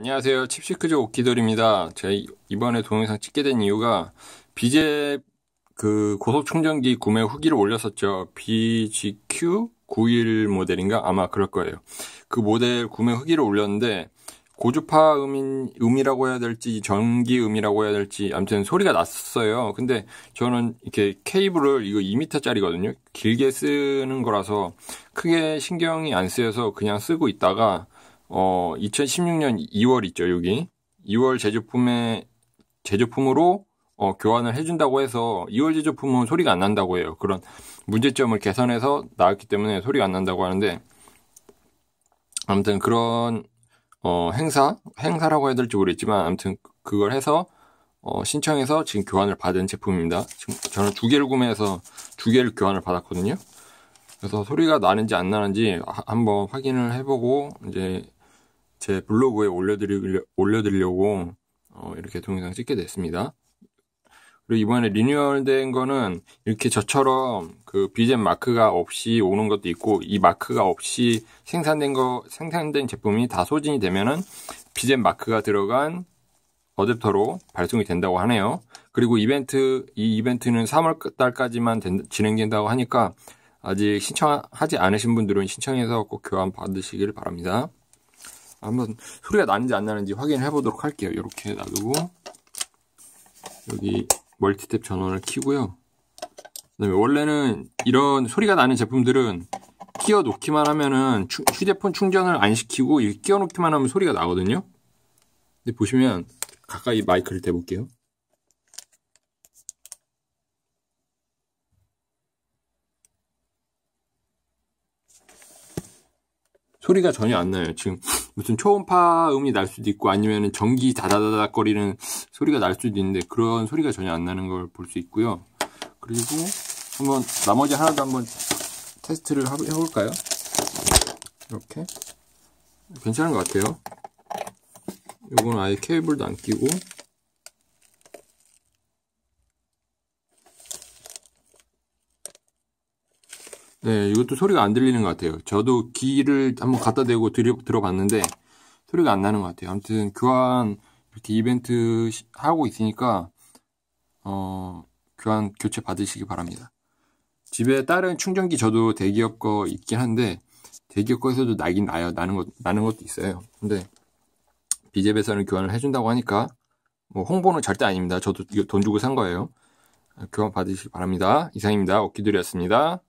안녕하세요. 칩시크즈 오키돌입니다. 제가 이번에 동영상 찍게 된 이유가 비제 그 고속 충전기 구매 후기를 올렸었죠. BGQ91 모델인가 아마 그럴 거예요. 그 모델 구매 후기를 올렸는데 고주파 음인 음이라고 해야 될지 전기 음이라고 해야 될지 아무튼 소리가 났어요. 었 근데 저는 이렇게 케이블을 이거 2m짜리거든요. 길게 쓰는 거라서 크게 신경이 안 쓰여서 그냥 쓰고 있다가 어, 2016년 2월 있죠, 여기. 2월 제조품에, 제조품으로 어, 교환을 해준다고 해서 2월 제조품은 소리가 안 난다고 해요. 그런 문제점을 개선해서 나왔기 때문에 소리가 안 난다고 하는데, 아무튼 그런, 어, 행사? 행사라고 해야 될지 모르겠지만, 아무튼 그걸 해서, 어, 신청해서 지금 교환을 받은 제품입니다. 지금 저는 두 개를 구매해서 두 개를 교환을 받았거든요. 그래서 소리가 나는지 안 나는지 한번 확인을 해보고, 이제 제 블로그에 올려드리, 올려드리려고 어, 이렇게 동영상 찍게 됐습니다. 그리고 이번에 리뉴얼된 거는 이렇게 저처럼 그 비젠 마크가 없이 오는 것도 있고 이 마크가 없이 생산된 거 생산된 제품이 다 소진이 되면은 비젠 마크가 들어간 어댑터로 발송이 된다고 하네요. 그리고 이벤트 이 이벤트는 3월 달까지만 된, 진행된다고 하니까 아직 신청하지 않으신 분들은 신청해서 꼭 교환 받으시길 바랍니다. 한번 소리가 나는지 안 나는지 확인해 보도록 할게요 이렇게 놔두고 여기 멀티탭 전원을 키고요 그다음에 원래는 이런 소리가 나는 제품들은 끼워 놓기만 하면은 추, 휴대폰 충전을 안 시키고 이렇 끼워 놓기만 하면 소리가 나거든요 근데 보시면 가까이 마이크를 대볼게요 소리가 전혀 안 나요. 지금 무슨 초음파 음이 날 수도 있고 아니면은 전기 다다다닥 거리는 소리가 날 수도 있는데 그런 소리가 전혀 안 나는 걸 볼 수 있고요. 그리고 한번 나머지 하나도 한번 테스트를 해볼까요? 이렇게 괜찮은 것 같아요. 이건 아예 케이블도 안 끼고 네, 이것도 소리가 안 들리는 것 같아요. 저도 귀를 한번 갖다 대고 들이, 들어봤는데 소리가 안 나는 것 같아요. 아무튼 교환 이렇게 이벤트 하고 있으니까 어, 교환 교체 받으시기 바랍니다. 집에 다른 충전기 저도 대기업 거 있긴 한데 대기업 거에서도 나긴 나요. 나는 것 나는 것도 있어요. 근데 비제에서는 교환을 해준다고 하니까 뭐 홍보는 절대 아닙니다. 저도 이거 돈 주고 산 거예요. 교환 받으시기 바랍니다. 이상입니다. 어기드렸습니다